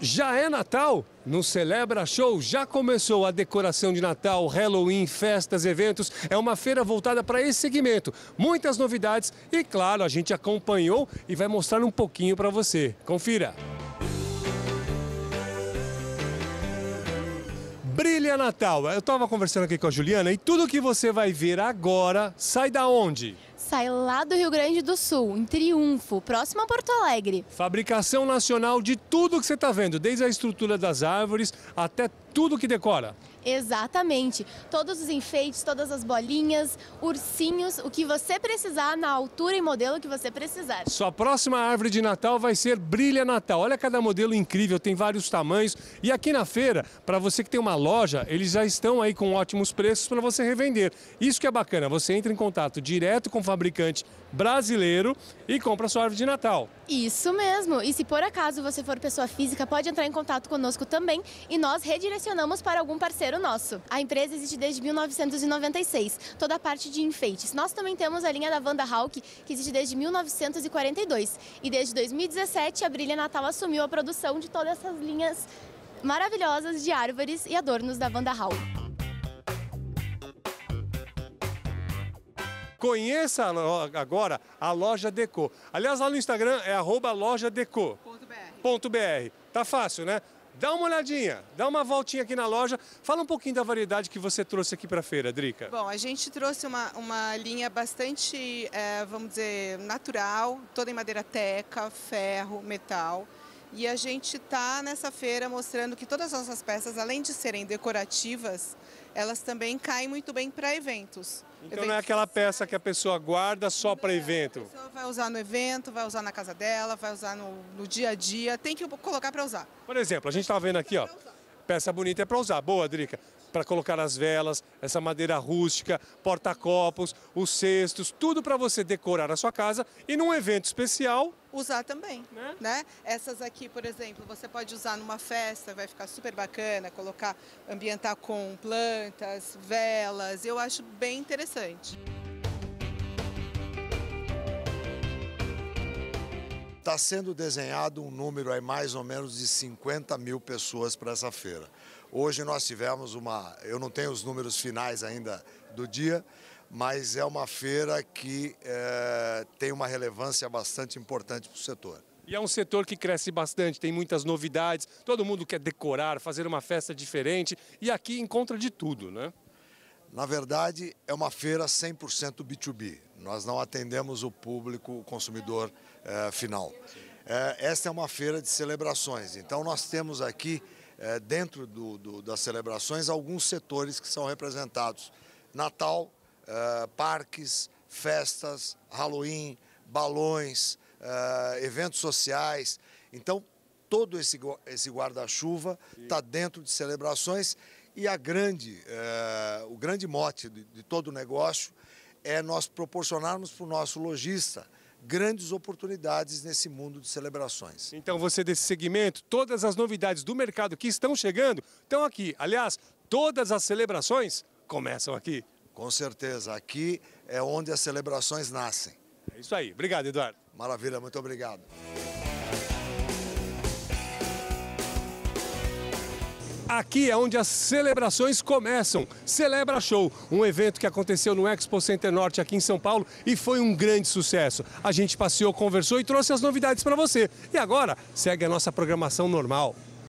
Já é Natal? No Celebra Show já começou a decoração de Natal, Halloween, festas, eventos. É uma feira voltada para esse segmento. Muitas novidades e, claro, a gente acompanhou e vai mostrar um pouquinho para você. Confira! Brilha Natal! Eu estava conversando aqui com a Juliana e tudo que você vai ver agora sai da onde? sai lá do Rio Grande do Sul, em Triunfo, próximo a Porto Alegre. Fabricação nacional de tudo que você está vendo, desde a estrutura das árvores até tudo que decora. Exatamente. Todos os enfeites, todas as bolinhas, ursinhos, o que você precisar, na altura e modelo que você precisar. Sua próxima árvore de Natal vai ser Brilha Natal. Olha cada modelo incrível, tem vários tamanhos. E aqui na feira, para você que tem uma loja, eles já estão aí com ótimos preços para você revender. Isso que é bacana, você entra em contato direto com fabricante brasileiro e compra sua árvore de Natal. Isso mesmo. E se por acaso você for pessoa física, pode entrar em contato conosco também e nós redirecionamos para algum parceiro nosso. A empresa existe desde 1996, toda a parte de enfeites. Nós também temos a linha da Wanda Hawk, que existe desde 1942. E desde 2017, a Brilha Natal assumiu a produção de todas essas linhas maravilhosas de árvores e adornos da Wanda Hawk. Conheça agora a Loja Deco. Aliás, lá no Instagram é lojadeco.br. Tá fácil, né? Dá uma olhadinha, dá uma voltinha aqui na loja. Fala um pouquinho da variedade que você trouxe aqui para a feira, Drica. Bom, a gente trouxe uma, uma linha bastante, é, vamos dizer, natural, toda em madeira teca, ferro, metal. E a gente está nessa feira mostrando que todas as nossas peças, além de serem decorativas, elas também caem muito bem para eventos. Então eventos não é aquela peça que a pessoa guarda só para evento? A pessoa vai usar no evento, vai usar na casa dela, vai usar no, no dia a dia, tem que colocar para usar. Por exemplo, a gente está vendo aqui, ó, peça bonita é para usar. Boa, Drica para colocar as velas, essa madeira rústica, porta-copos, os cestos, tudo para você decorar a sua casa e num evento especial usar também, né? né? Essas aqui, por exemplo, você pode usar numa festa, vai ficar super bacana, colocar, ambientar com plantas, velas, eu acho bem interessante. Está sendo desenhado um número aí mais ou menos de 50 mil pessoas para essa feira. Hoje nós tivemos uma, eu não tenho os números finais ainda do dia, mas é uma feira que é, tem uma relevância bastante importante para o setor. E é um setor que cresce bastante, tem muitas novidades, todo mundo quer decorar, fazer uma festa diferente e aqui encontra de tudo, né? Na verdade, é uma feira 100% B2B. Nós não atendemos o público, o consumidor eh, final. Eh, esta é uma feira de celebrações, então nós temos aqui, eh, dentro do, do, das celebrações, alguns setores que são representados. Natal, parques, festas, Halloween, balões, eventos sociais. Então, todo esse, esse guarda-chuva está dentro de celebrações e a grande, o grande mote de, de todo o negócio é nós proporcionarmos para o nosso lojista grandes oportunidades nesse mundo de celebrações. Então você desse segmento, todas as novidades do mercado que estão chegando estão aqui. Aliás, todas as celebrações começam aqui. Com certeza, aqui é onde as celebrações nascem. É isso aí. Obrigado, Eduardo. Maravilha, muito obrigado. Aqui é onde as celebrações começam. Celebra Show, um evento que aconteceu no Expo Center Norte aqui em São Paulo e foi um grande sucesso. A gente passeou, conversou e trouxe as novidades para você. E agora segue a nossa programação normal.